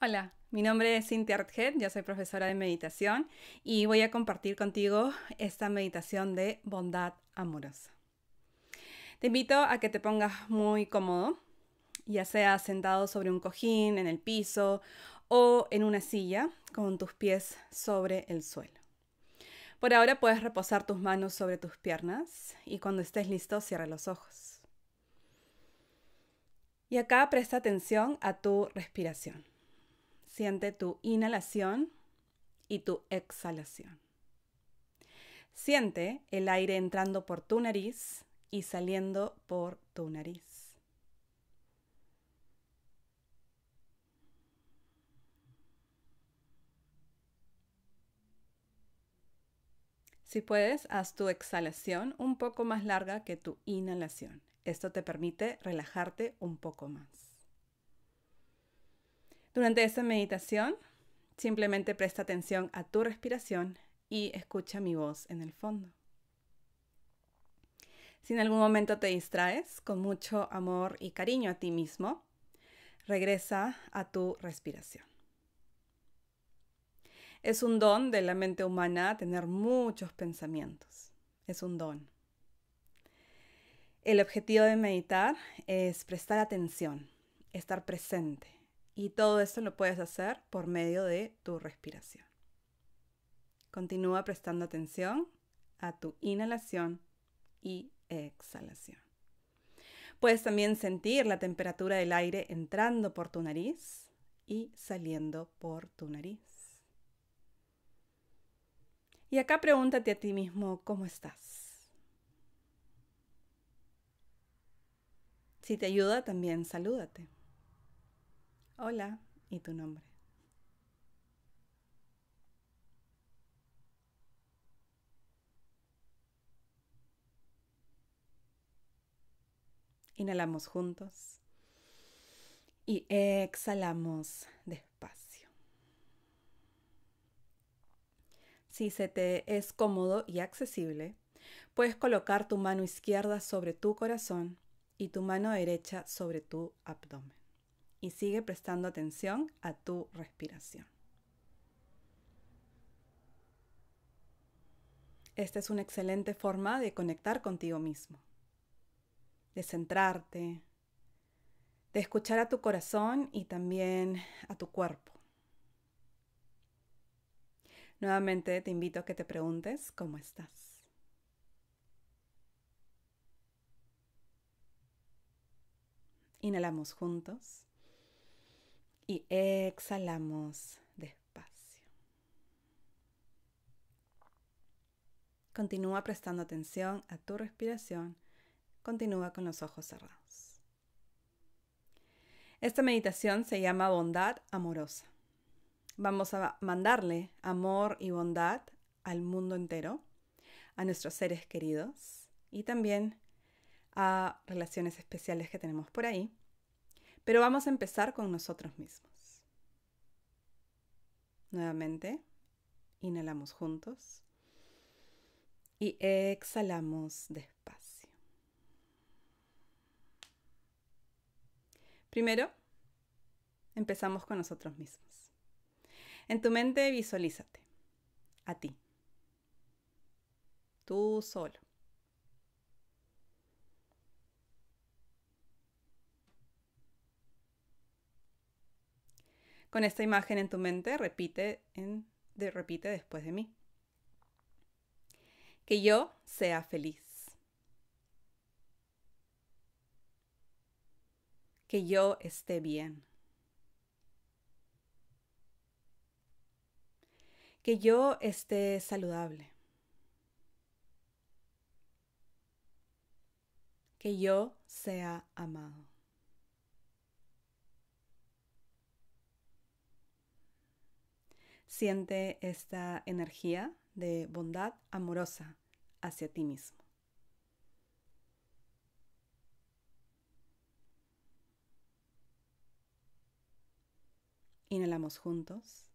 Hola, mi nombre es Cynthia Artget, yo soy profesora de meditación y voy a compartir contigo esta meditación de bondad amorosa. Te invito a que te pongas muy cómodo, ya sea sentado sobre un cojín, en el piso o en una silla con tus pies sobre el suelo. Por ahora puedes reposar tus manos sobre tus piernas y cuando estés listo cierra los ojos. Y acá presta atención a tu respiración. Siente tu inhalación y tu exhalación. Siente el aire entrando por tu nariz y saliendo por tu nariz. Si puedes, haz tu exhalación un poco más larga que tu inhalación. Esto te permite relajarte un poco más. Durante esta meditación, simplemente presta atención a tu respiración y escucha mi voz en el fondo. Si en algún momento te distraes, con mucho amor y cariño a ti mismo, regresa a tu respiración. Es un don de la mente humana tener muchos pensamientos. Es un don. El objetivo de meditar es prestar atención, estar presente y todo esto lo puedes hacer por medio de tu respiración. Continúa prestando atención a tu inhalación y exhalación. Puedes también sentir la temperatura del aire entrando por tu nariz y saliendo por tu nariz. Y acá pregúntate a ti mismo cómo estás. Si te ayuda, también salúdate. Hola y tu nombre. Inhalamos juntos y exhalamos despacio. Si se te es cómodo y accesible, puedes colocar tu mano izquierda sobre tu corazón y tu mano derecha sobre tu abdomen y sigue prestando atención a tu respiración. Esta es una excelente forma de conectar contigo mismo, de centrarte, de escuchar a tu corazón y también a tu cuerpo. Nuevamente te invito a que te preguntes cómo estás. Inhalamos juntos y exhalamos despacio. Continúa prestando atención a tu respiración. Continúa con los ojos cerrados. Esta meditación se llama bondad amorosa. Vamos a mandarle amor y bondad al mundo entero, a nuestros seres queridos y también a relaciones especiales que tenemos por ahí pero vamos a empezar con nosotros mismos. Nuevamente, inhalamos juntos y exhalamos despacio. Primero, empezamos con nosotros mismos. En tu mente visualízate, a ti, tú solo. con esta imagen en tu mente, repite, en, de, repite después de mí. Que yo sea feliz. Que yo esté bien. Que yo esté saludable. Que yo sea amado. Siente esta energía de bondad amorosa hacia ti mismo. Inhalamos juntos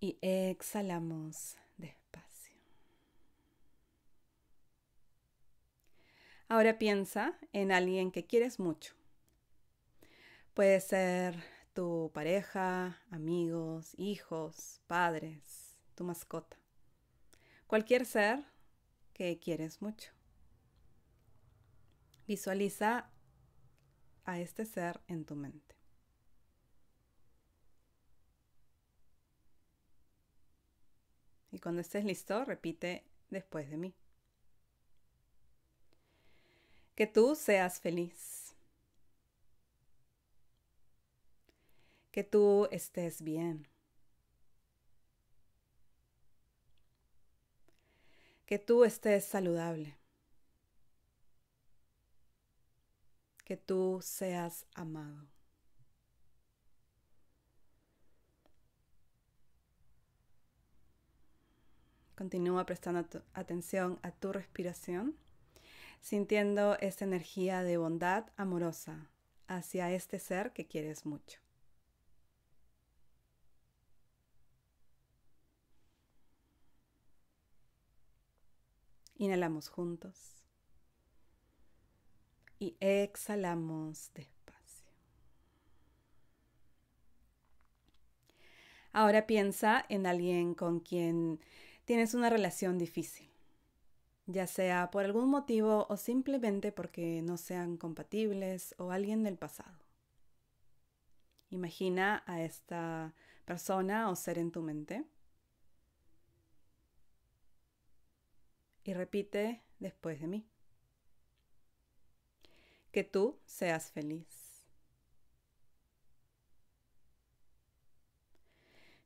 y exhalamos despacio. Ahora piensa en alguien que quieres mucho. Puede ser tu pareja, amigos, hijos, padres, tu mascota. Cualquier ser que quieres mucho. Visualiza a este ser en tu mente. Y cuando estés listo, repite después de mí. Que tú seas feliz. que tú estés bien. Que tú estés saludable. Que tú seas amado. Continúa prestando atención a tu respiración, sintiendo esta energía de bondad amorosa hacia este ser que quieres mucho. Inhalamos juntos. Y exhalamos despacio. Ahora piensa en alguien con quien tienes una relación difícil, ya sea por algún motivo o simplemente porque no sean compatibles o alguien del pasado. Imagina a esta persona o ser en tu mente y repite después de mí. Que tú seas feliz.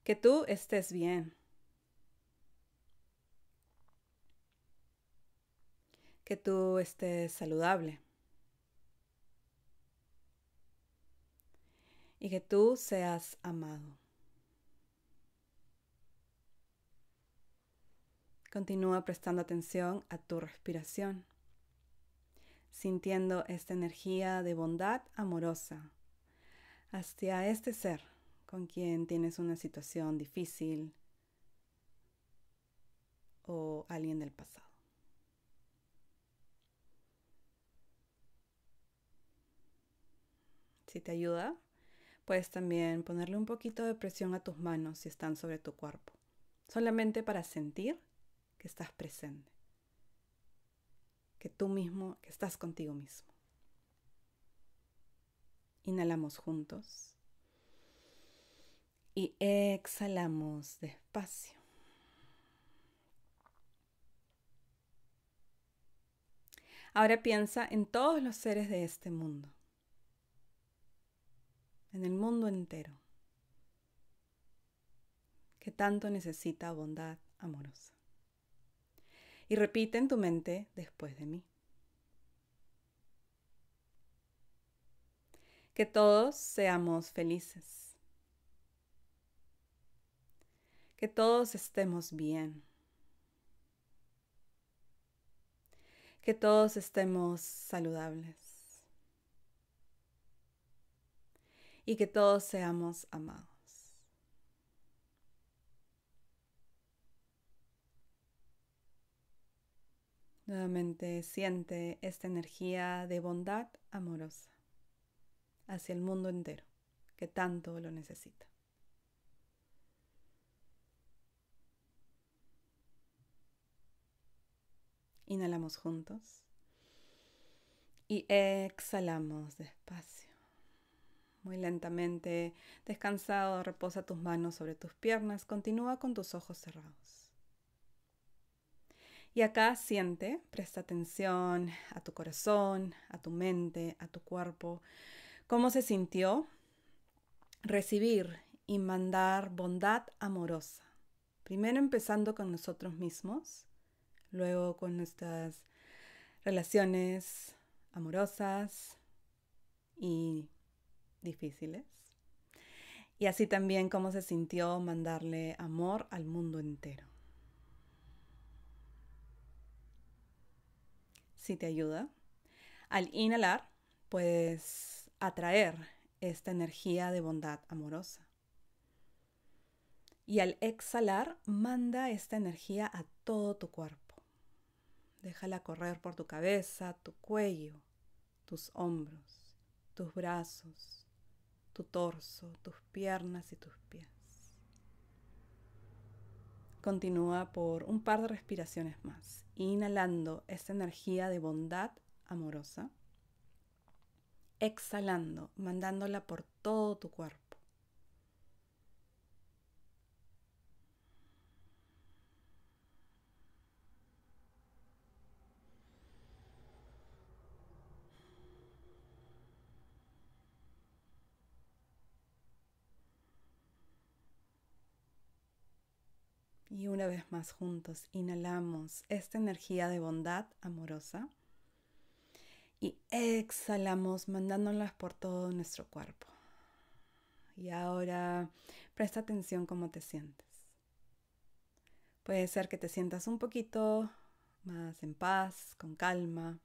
Que tú estés bien. Que tú estés saludable. Y que tú seas amado. Continúa prestando atención a tu respiración, sintiendo esta energía de bondad amorosa hacia este ser con quien tienes una situación difícil o alguien del pasado. Si te ayuda, puedes también ponerle un poquito de presión a tus manos si están sobre tu cuerpo, solamente para sentir que estás presente, que tú mismo, que estás contigo mismo. Inhalamos juntos y exhalamos despacio. Ahora piensa en todos los seres de este mundo, en el mundo entero, que tanto necesita bondad amorosa y repite en tu mente después de mí. Que todos seamos felices. Que todos estemos bien. Que todos estemos saludables. Y que todos seamos amados. Nuevamente siente esta energía de bondad amorosa hacia el mundo entero que tanto lo necesita. Inhalamos juntos y exhalamos despacio. Muy lentamente, descansado, reposa tus manos sobre tus piernas, continúa con tus ojos cerrados. Y acá siente, presta atención a tu corazón, a tu mente, a tu cuerpo, cómo se sintió recibir y mandar bondad amorosa. Primero empezando con nosotros mismos, luego con nuestras relaciones amorosas y difíciles. Y así también cómo se sintió mandarle amor al mundo entero. si te ayuda. Al inhalar, puedes atraer esta energía de bondad amorosa. Y al exhalar, manda esta energía a todo tu cuerpo. Déjala correr por tu cabeza, tu cuello, tus hombros, tus brazos, tu torso, tus piernas y tus pies. Continúa por un par de respiraciones más, inhalando esa energía de bondad amorosa, exhalando, mandándola por todo tu cuerpo. Y una vez más juntos inhalamos esta energía de bondad amorosa y exhalamos mandándolas por todo nuestro cuerpo. Y ahora presta atención cómo te sientes. Puede ser que te sientas un poquito más en paz, con calma.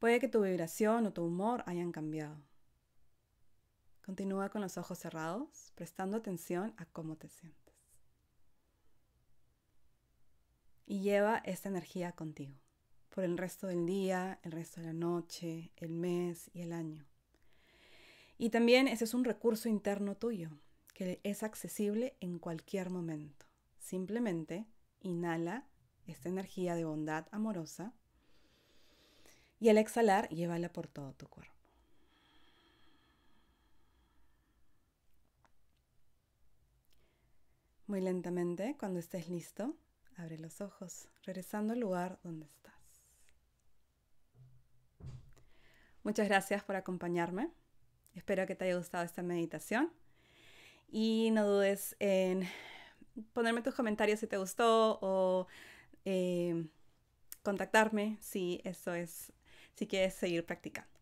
Puede que tu vibración o tu humor hayan cambiado. Continúa con los ojos cerrados, prestando atención a cómo te sientes. y lleva esta energía contigo por el resto del día, el resto de la noche, el mes y el año. Y también ese es un recurso interno tuyo que es accesible en cualquier momento. Simplemente inhala esta energía de bondad amorosa y al exhalar llévala por todo tu cuerpo. Muy lentamente, cuando estés listo, abre los ojos, regresando al lugar donde estás. Muchas gracias por acompañarme. Espero que te haya gustado esta meditación. Y no dudes en ponerme tus comentarios si te gustó o eh, contactarme si eso es, si quieres seguir practicando.